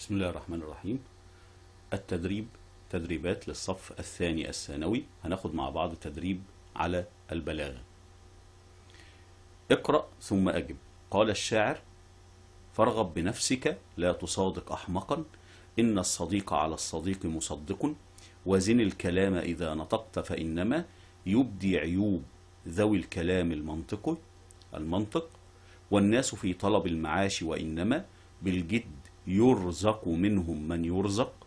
بسم الله الرحمن الرحيم التدريب تدريبات للصف الثاني الثانوي هناخد مع بعض تدريب على البلاغة اقرأ ثم أجب قال الشاعر فارغب بنفسك لا تصادق أحمقا إن الصديق على الصديق مصدق وزن الكلام إذا نطقت فإنما يبدي عيوب ذوي الكلام المنطق المنطق والناس في طلب المعاش وإنما بالجد يرزق منهم من يرزق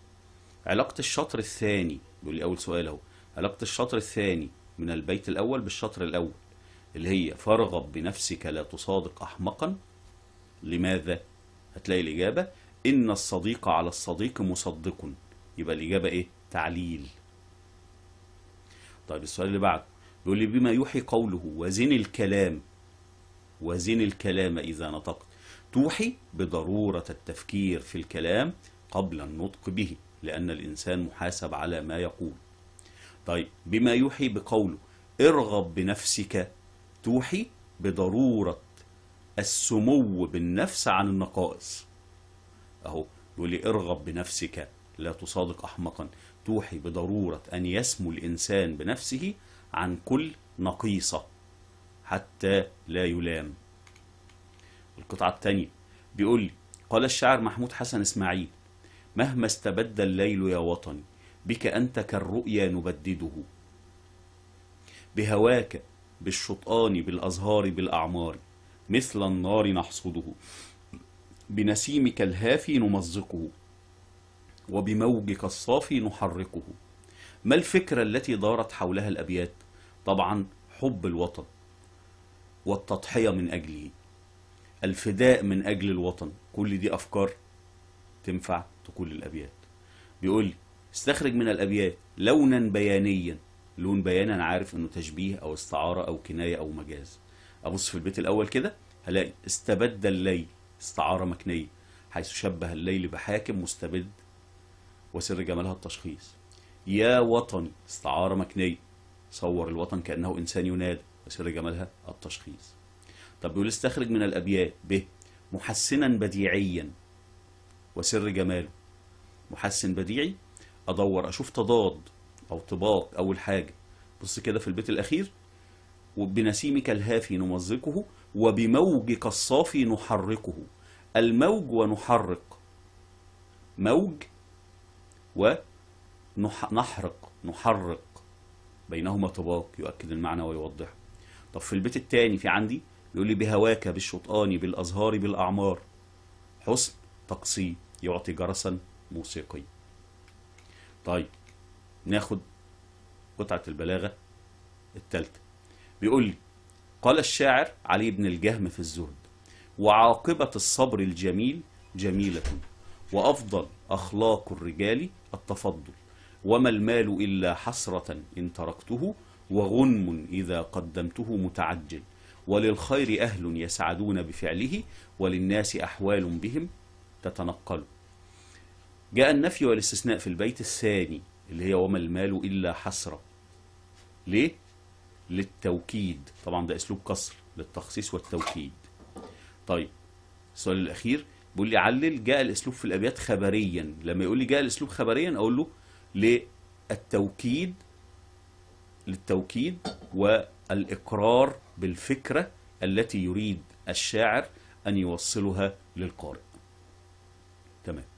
علاقة الشطر الثاني بيقول لي أول سؤال أهو علاقة الشطر الثاني من البيت الأول بالشطر الأول اللي هي فارغب بنفسك لا تصادق أحمقا لماذا؟ هتلاقي الإجابة إن الصديق على الصديق مصدق يبقى الإجابة إيه؟ تعليل طيب السؤال اللي بعده بيقول لي بما يوحي قوله وزن الكلام وزن الكلام إذا نطقت توحي بضرورة التفكير في الكلام قبل النطق به لأن الإنسان محاسب على ما يقول طيب بما يوحي بقوله ارغب بنفسك توحي بضرورة السمو بالنفس عن النقائص أهو يقول ارغب بنفسك لا تصادق أحمقا توحي بضرورة أن يسمو الإنسان بنفسه عن كل نقيصة حتى لا يلام القطعة الثانية بيقول لي قال الشاعر محمود حسن إسماعيل مهما استبد الليل يا وطني بك أنت كالرؤيا نبدده بهواك بالشطآن بالأزهار بالأعمار مثل النار نحصده بنسيمك الهافي نمزقه وبموجك الصافي نحرقه ما الفكرة التي دارت حولها الأبيات؟ طبعا حب الوطن والتضحية من أجله الفداء من أجل الوطن كل دي أفكار تنفع تقول الأبيات بيقول لي استخرج من الأبيات لونا بيانيا لون بيانا أنا عارف إنه تشبيه أو استعارة أو كناية أو مجاز أبص في البيت الأول كده هلاقي استبد الليل استعارة مكنية حيث شبه الليل بحاكم مستبد وسر جمالها التشخيص يا وطني استعارة مكنية صور الوطن كأنه إنسان ينادى وسر جمالها التشخيص طب بيقول استخرج من الأبيات ب محسنا بديعيا وسر جماله محسن بديعي أدور أشوف تضاد أو طباق أول حاجة بص كده في البيت الأخير وبنسيمك الهافي نمزقه وبموجك الصافي نحركه الموج ونحرق موج ونحرق نحرق بينهما طباق يؤكد المعنى ويوضحه طب في البيت الثاني في عندي بيقول لي بهواك بالشطآن بالأزهار بالأعمار حسن تقصي يعطي جرسا موسيقي طيب ناخد قطعة البلاغة الثالثة بيقول لي قال الشاعر علي بن الجهم في الزهد وعاقبة الصبر الجميل جميلة وأفضل أخلاق الرجال التفضل وما المال إلا حسرة إن تركته وغنم إذا قدمته متعجل وللخير أهل يسعدون بفعله وللناس أحوال بهم تتنقل جاء النفي والاستثناء في البيت الثاني اللي هي وما المال إلا حسرة ليه؟ للتوكيد طبعا ده أسلوب كسر للتخصيص والتوكيد طيب السؤال الأخير بيقول لي علل جاء الأسلوب في الأبيات خبريا لما يقول لي جاء الأسلوب خبريا أقول له للتوكيد للتوكيد و الإقرار بالفكرة التي يريد الشاعر أن يوصلها للقارئ تمام